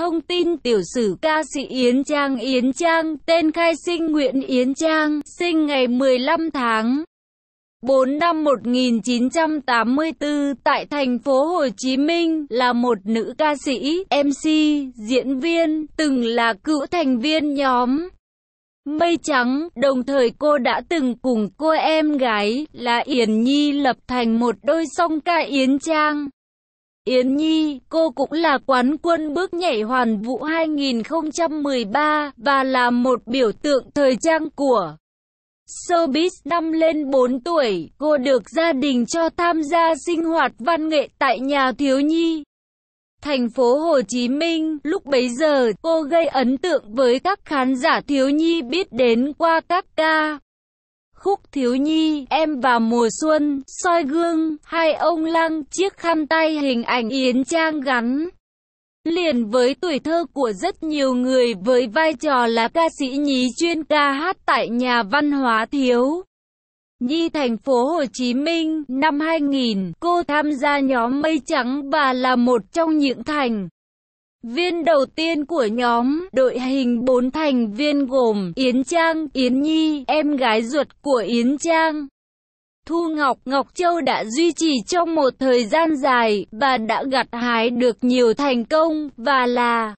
thông tin tiểu sử ca sĩ Yến Trang Yến Trang, tên khai sinh Nguyễn Yến Trang, sinh ngày 15 tháng 4 năm 1984 tại thành phố Hồ Chí Minh là một nữ ca sĩ, MC, diễn viên, từng là cựu thành viên nhóm Mây Trắng, đồng thời cô đã từng cùng cô em gái là Yển Nhi lập thành một đôi song ca Yến Trang. Yến Nhi, cô cũng là quán quân bước nhảy hoàn vũ 2013 và là một biểu tượng thời trang của Showbiz năm lên 4 tuổi, cô được gia đình cho tham gia sinh hoạt văn nghệ tại nhà thiếu nhi. Thành phố Hồ Chí Minh, lúc bấy giờ, cô gây ấn tượng với các khán giả thiếu nhi biết đến qua các ca khúc thiếu nhi, em và mùa xuân, soi gương, hai ông lăng, chiếc khăn tay hình ảnh Yến Trang gắn. Liền với tuổi thơ của rất nhiều người với vai trò là ca sĩ nhí chuyên ca hát tại nhà văn hóa thiếu. Nhi thành phố Hồ Chí Minh, năm 2000, cô tham gia nhóm Mây Trắng và là một trong những thành viên đầu tiên của nhóm đội hình 4 thành viên gồm Yến Trang, Yến Nhi, em gái ruột của Yến Trang. Thu Ngọc Ngọc Châu đã duy trì trong một thời gian dài và đã gặt hái được nhiều thành công và là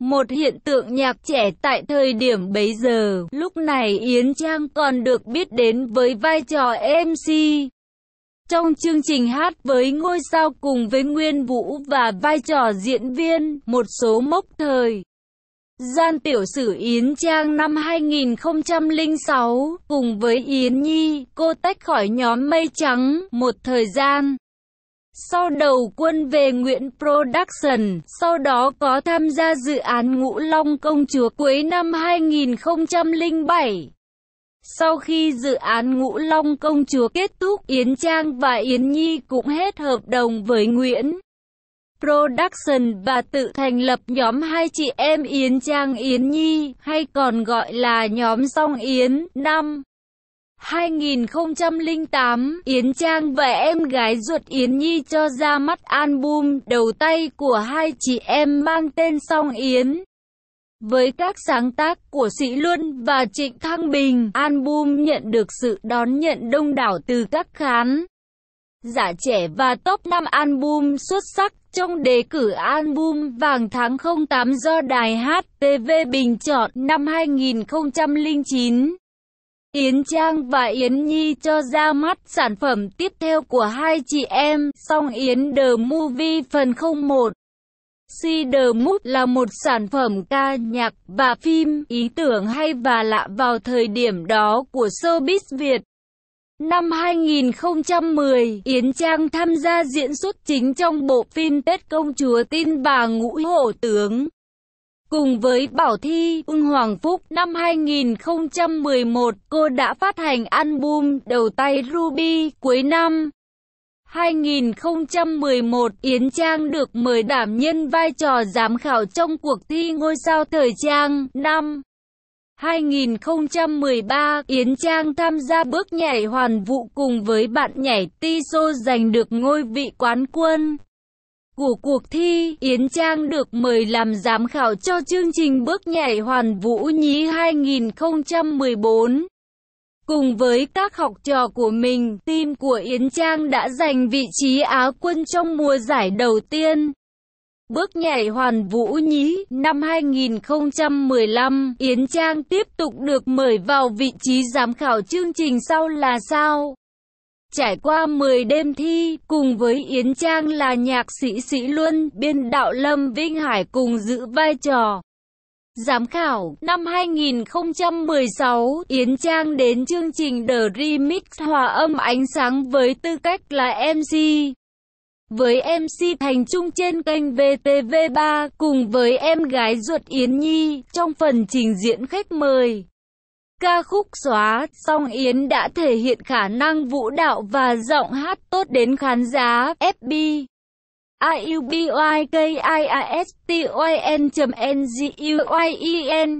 một hiện tượng nhạc trẻ tại thời điểm bấy giờ. Lúc này Yến Trang còn được biết đến với vai trò MC. Trong chương trình hát với ngôi sao cùng với Nguyên Vũ và vai trò diễn viên, một số mốc thời. Gian tiểu sử Yến Trang năm 2006, cùng với Yến Nhi, cô tách khỏi nhóm Mây Trắng một thời gian. Sau đầu quân về Nguyễn Production, sau đó có tham gia dự án Ngũ Long Công Chúa cuối năm 2007. Sau khi dự án Ngũ Long Công Chúa kết thúc, Yến Trang và Yến Nhi cũng hết hợp đồng với Nguyễn Production và tự thành lập nhóm hai chị em Yến Trang Yến Nhi, hay còn gọi là nhóm Song Yến, năm 2008, Yến Trang và em gái ruột Yến Nhi cho ra mắt album đầu tay của hai chị em mang tên Song Yến. Với các sáng tác của Sĩ Luân và Trịnh Thăng Bình, album nhận được sự đón nhận đông đảo từ các khán giả trẻ và top 5 album xuất sắc trong đề cử album Vàng tháng 08 do đài hát tv bình chọn năm 2009. Yến Trang và Yến Nhi cho ra mắt sản phẩm tiếp theo của hai chị em, song Yến The Movie phần 01. Sidermut là một sản phẩm ca nhạc và phim ý tưởng hay và lạ vào thời điểm đó của showbiz Việt. Năm 2010, Yến Trang tham gia diễn xuất chính trong bộ phim Tết Công Chúa Tin và Ngũ Hổ Tướng. Cùng với Bảo Thi, Ưng Hoàng Phúc, năm 2011, cô đã phát hành album Đầu Tay Ruby cuối năm. 2011, Yến Trang được mời đảm nhân vai trò giám khảo trong cuộc thi ngôi sao thời trang năm 2013, Yến Trang tham gia bước nhảy hoàn vũ cùng với bạn nhảy Tiso giành được ngôi vị quán quân. Của cuộc thi, Yến Trang được mời làm giám khảo cho chương trình bước nhảy hoàn vũ nhí 2014. Cùng với các học trò của mình, team của Yến Trang đã giành vị trí Á quân trong mùa giải đầu tiên. Bước nhảy hoàn vũ nhí, năm 2015, Yến Trang tiếp tục được mời vào vị trí giám khảo chương trình sau là sao? Trải qua 10 đêm thi, cùng với Yến Trang là nhạc sĩ Sĩ Luân, biên đạo Lâm Vinh Hải cùng giữ vai trò. Giám khảo năm 2016, Yến Trang đến chương trình The Remix Hòa âm ánh sáng với tư cách là MC. Với MC Thành Trung trên kênh VTV3 cùng với em gái ruột Yến Nhi trong phần trình diễn khách mời. Ca khúc xóa, song Yến đã thể hiện khả năng vũ đạo và giọng hát tốt đến khán giả, FB iubiokiston n g u i e n